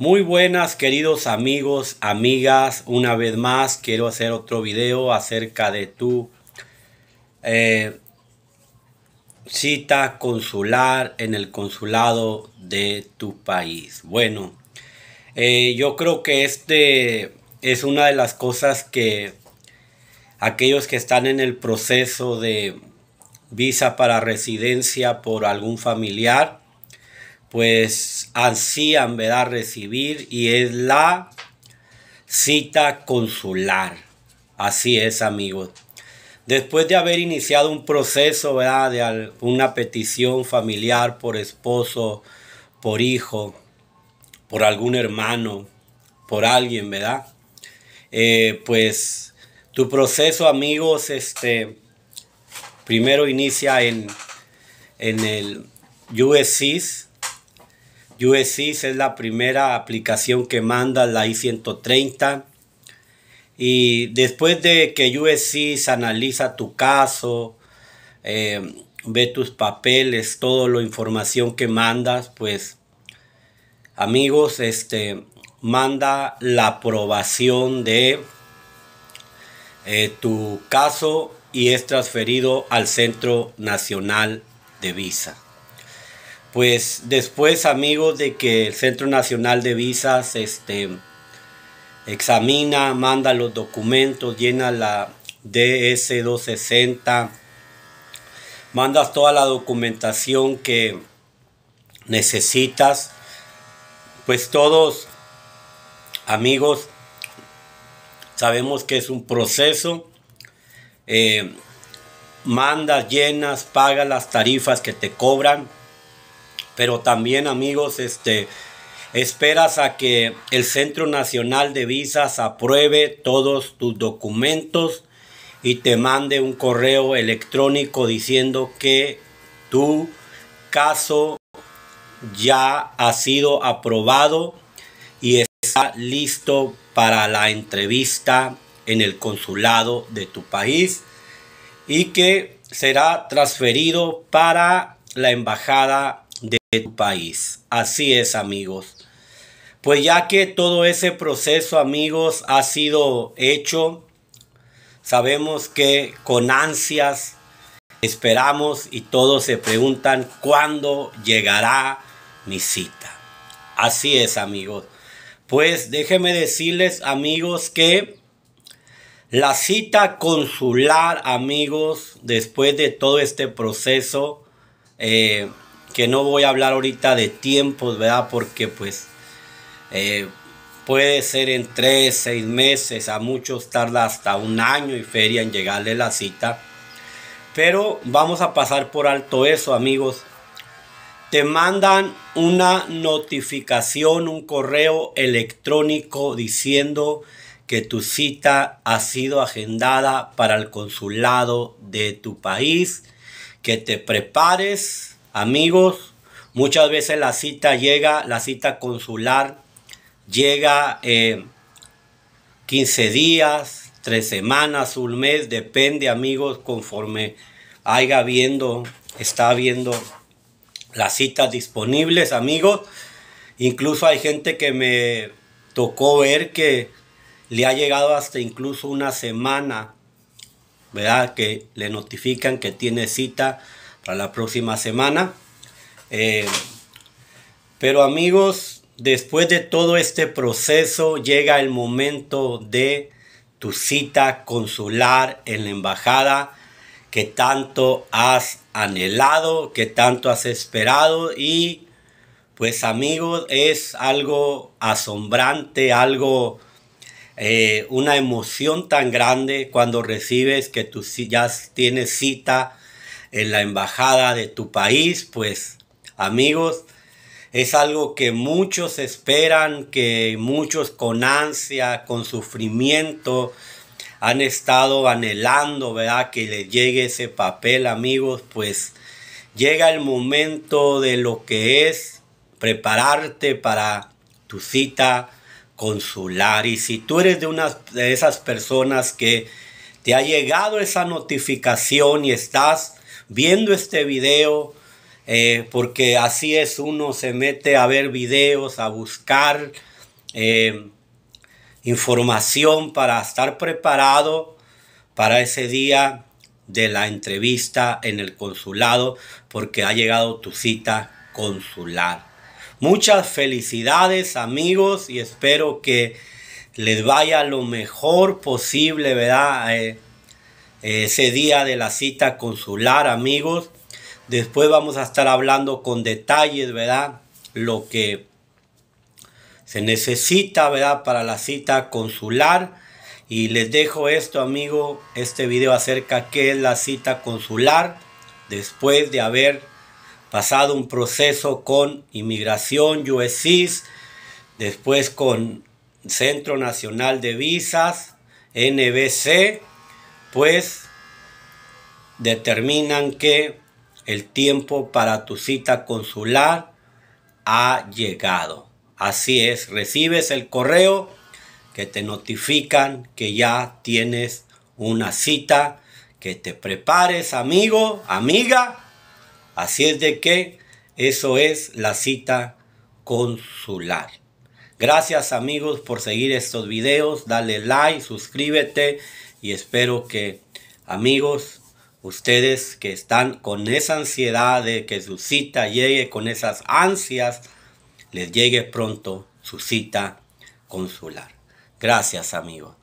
Muy buenas queridos amigos, amigas, una vez más quiero hacer otro video acerca de tu eh, cita consular en el consulado de tu país. Bueno, eh, yo creo que este es una de las cosas que aquellos que están en el proceso de visa para residencia por algún familiar, pues ansían ¿verdad? recibir y es la cita consular. Así es, amigos. Después de haber iniciado un proceso ¿verdad? de una petición familiar por esposo, por hijo, por algún hermano, por alguien, ¿verdad? Eh, pues tu proceso, amigos, este, primero inicia en, en el USCIS, USIS es la primera aplicación que manda la I-130. Y después de que USIS analiza tu caso, eh, ve tus papeles, toda la información que mandas, pues amigos, este manda la aprobación de eh, tu caso y es transferido al Centro Nacional de Visa pues después amigos de que el Centro Nacional de Visas este, examina, manda los documentos, llena la DS260, mandas toda la documentación que necesitas, pues todos amigos sabemos que es un proceso. Eh, mandas, llenas, pagas las tarifas que te cobran pero también, amigos, este, esperas a que el Centro Nacional de Visas apruebe todos tus documentos y te mande un correo electrónico diciendo que tu caso ya ha sido aprobado y está listo para la entrevista en el consulado de tu país y que será transferido para la embajada de tu país. Así es, amigos. Pues ya que todo ese proceso, amigos, ha sido hecho, sabemos que con ansias esperamos y todos se preguntan cuándo llegará mi cita. Así es, amigos. Pues déjenme decirles, amigos, que la cita consular, amigos, después de todo este proceso, eh, que no voy a hablar ahorita de tiempos, ¿verdad? Porque pues eh, puede ser en tres, seis meses, a muchos tarda hasta un año y feria en llegarle la cita. Pero vamos a pasar por alto eso, amigos. Te mandan una notificación, un correo electrónico diciendo que tu cita ha sido agendada para el consulado de tu país, que te prepares amigos. Muchas veces la cita llega, la cita consular llega eh, 15 días, 3 semanas, un mes, depende amigos, conforme haya viendo, está viendo las citas disponibles amigos. Incluso hay gente que me tocó ver que le ha llegado hasta incluso una semana, ¿verdad? Que le notifican que tiene cita para la próxima semana. Eh, pero amigos, después de todo este proceso llega el momento de tu cita consular en la embajada que tanto has anhelado, que tanto has esperado y pues amigos es algo asombrante, algo, eh, una emoción tan grande cuando recibes que tú ya tienes cita en la embajada de tu país, pues amigos, es algo que muchos esperan, que muchos con ansia, con sufrimiento, han estado anhelando, ¿verdad? Que les llegue ese papel, amigos, pues llega el momento de lo que es prepararte para tu cita consular. Y si tú eres de una de esas personas que te ha llegado esa notificación y estás viendo este video, eh, porque así es uno, se mete a ver videos, a buscar eh, información para estar preparado para ese día de la entrevista en el consulado, porque ha llegado tu cita consular. Muchas felicidades amigos y espero que les vaya lo mejor posible, ¿verdad? Eh, ese día de la cita consular, amigos. Después vamos a estar hablando con detalles, ¿verdad? Lo que se necesita, ¿verdad? Para la cita consular. Y les dejo esto, amigo, este video acerca qué es la cita consular después de haber pasado un proceso con inmigración, USCIS, después con Centro Nacional de Visas, NBC, pues determinan que el tiempo para tu cita consular ha llegado. Así es, recibes el correo que te notifican que ya tienes una cita, que te prepares amigo, amiga. Así es de que eso es la cita consular. Gracias amigos por seguir estos videos, dale like, suscríbete y espero que amigos, ustedes que están con esa ansiedad de que su cita llegue, con esas ansias, les llegue pronto su cita consular. Gracias amigos.